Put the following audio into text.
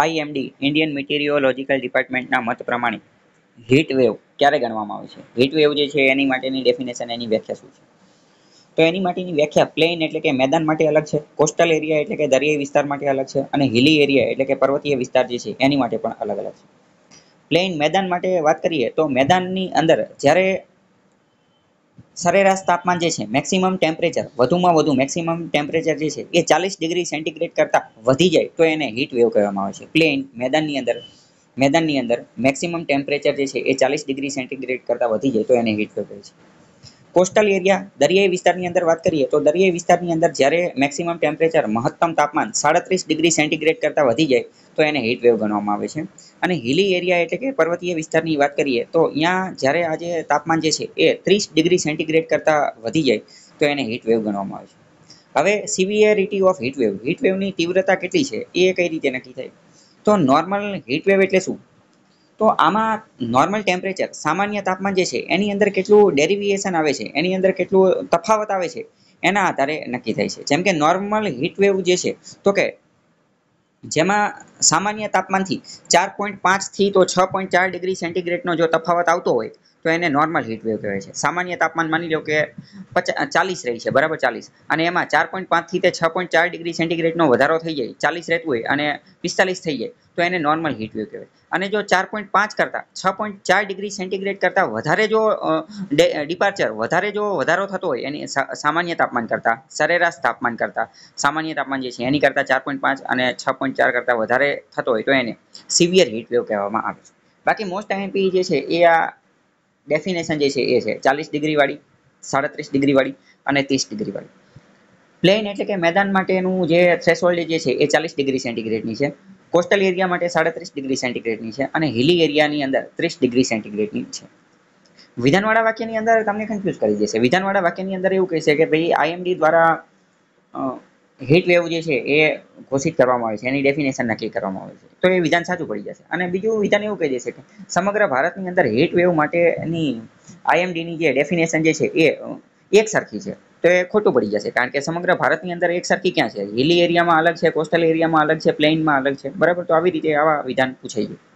IMD Indian મિટેરિયોલોજિકલ ડિપાર્ટમેન્ટના મત પ્રમાણે heat wave ક્યારે ગણવામાં આવે છે હીટ વેવ જે છે એની માટેની ડેફિનેશન એની વ્યાખ્યા શું છે તો એની માટેની વ્યાખ્યા પ્લેન એટલે કે મેદાન માટે અલગ છે કોસ્ટલ એરિયા એટલે કે દરિયાઈ વિસ્તાર માટે અલગ છે અને હિલી એરિયા એટલે કે પર્વતીય વિસ્તાર જે છે એની માટે પણ અલગ અલગ છે પ્લેન મેદાન માટે વાત કરીએ તો મેદાનની અંદર જ્યારે સરેરાશ તાપમાન જે છે મેક્સિમમ ટેમ્પરેચર વધુમાં વધુ મેક્સિમમ ટેમ્પરેચર જે છે એ ચાલીસ ડિગ્રી સેન્ટીગ્રેડ કરતાં વધી જાય તો એને હીટ વેવ કહેવામાં આવે છે પ્લેન મેદાનની અંદર મેદાનની અંદર મેક્સિમમ ટેમ્પરેચર જે છે એ ચાલીસ ડિગ્રી સેન્ટીગ્રેડ કરતાં વધી જાય તો એને હીટ વેવ કહે છે કોસ્ટલ એરિયા દરિયાઈ વિસ્તારની અંદર વાત કરીએ તો દરિયાઈ વિસ્તારની અંદર જ્યારે મેક્સિમમ ટેમ્પરેચર મહત્તમ તાપમાન સાડત્રીસ ડિગ્રી સેન્ટીગ્રેડ કરતાં વધી જાય તો એને હીટ વેવ ગણવામાં આવે છે અને હિલી એરિયા એટલે કે પર્વતીય વિસ્તારની વાત કરીએ તો અહીંયા જ્યારે આજે તાપમાન જે છે એ ત્રીસ ડિગ્રી સેન્ટીગ્રેડ કરતાં વધી જાય તો એને હીટ ગણવામાં આવે છે હવે severity of heatwave wave heat વેવની તીવ્રતા કેટલી છે એ કઈ રીતે નક્કી થાય તો નોર્મલ હીટ એટલે શું તો આમાં નોર્મલ ટેમ્પરેચર સામાન્ય તાપમાન જે છે એની અંદર કેટલું ડેરિવિએશન આવે છે એની અંદર કેટલું તફાવત આવે છે એના આધારે નક્કી થાય છે જેમ કે નોર્મલ હીટ જે છે તો કે જેમાં સામાન્ય તાપમાનથી ચાર પોઈન્ટ પાંચથી તો છ પોઈન્ટ ચાર ડિગ્રી સેન્ટીગ્રેડનો જો તફાવત આવતો હોય તો એને નોર્મલ હીટ વેવ કહેવાય છે સામાન્ય તાપમાન માની લો કે પચાસ ચાલીસ રહી છે બરાબર ચાલીસ અને એમાં ચાર પોઈન્ટ પાંચથી તે છ પોઈન્ટ ચાર ડિગ્રી સેન્ટીગ્રેડનો વધારો થઈ જાય ચાલીસ રહેતું હોય અને પિસ્તાલીસ થઈ જાય તો એને નોર્મલ હીટ વેવ કહેવાય અને જો ચાર પોઈન્ટ પાંચ કરતાં છ પોઈન્ટ ચાર ડિગ્રી સેન્ટીગ્રેડ કરતાં વધારે જો ડિપાર્ચર વધારે જો વધારો થતો હોય એની સામાન્ય તાપમાન કરતાં સરેરાશ તાપમાન કરતાં સામાન્ય તાપમાન જે છે એની કરતાં ચાર પોઈન્ટ પાંચ અને છ પોઈન્ટ ચાર કરતાં વધારે થતો હોય તો એને સિવિયર હીટ વેવ કહેવામાં આવે છે બાકી મોસ્ટ આઈએમપી જે છે એ આ ડેફિનેશન જે છે એ છે ચાલીસ ડિગ્રીવાળી સાડત્રીસ ડિગ્રીવાળી અને ત્રીસ ડિગ્રીવાળી પ્લેન એટલે કે મેદાન માટેનું જે થ્રેશોલ્ડ જે છે એ ચાલીસ ડિગ્રી સેન્ટીગ્રેડની છે કોસ્ટલ એરિયા માટે સાડત્રીસ ડિગ્રી સેન્ટીગ્રેડની છે અને હિલી એરિયાની અંદર ત્રીસ ડિગ્રી સેન્ટિગ્રેડની છે વિધાનવાળા વાક્યની અંદર તમને કન્ફ્યુઝ કરી દેશે વિધાનવાળા વાક્યની અંદર એવું કહેશે કે ભાઈ આઈએમડી દ્વારા હીટ વેવ જે છે એ ઘોષિત કરવામાં આવે છે એની ડેફિનેશન નક્કી કરવામાં આવે છે તો એ વિધાન સાચું પડી જશે અને બીજું વિધાન એવું કહી દેશે કે સમગ્ર ભારતની અંદર હીટ વેવ માટેની આઈએમડીની જે ડેફિનેશન જે છે એ એક સરખી છે તો એ ખોટું પડી જશે કારણ કે સમગ્ર ભારતની અંદર એક સરખી ક્યાં છે હિલી એરિયામાં અલગ છે કોસ્ટલ એરિયામાં અલગ છે પ્લેનમાં અલગ છે બરાબર તો આવી રીતે આવા વિધાન પૂછાઈ જાય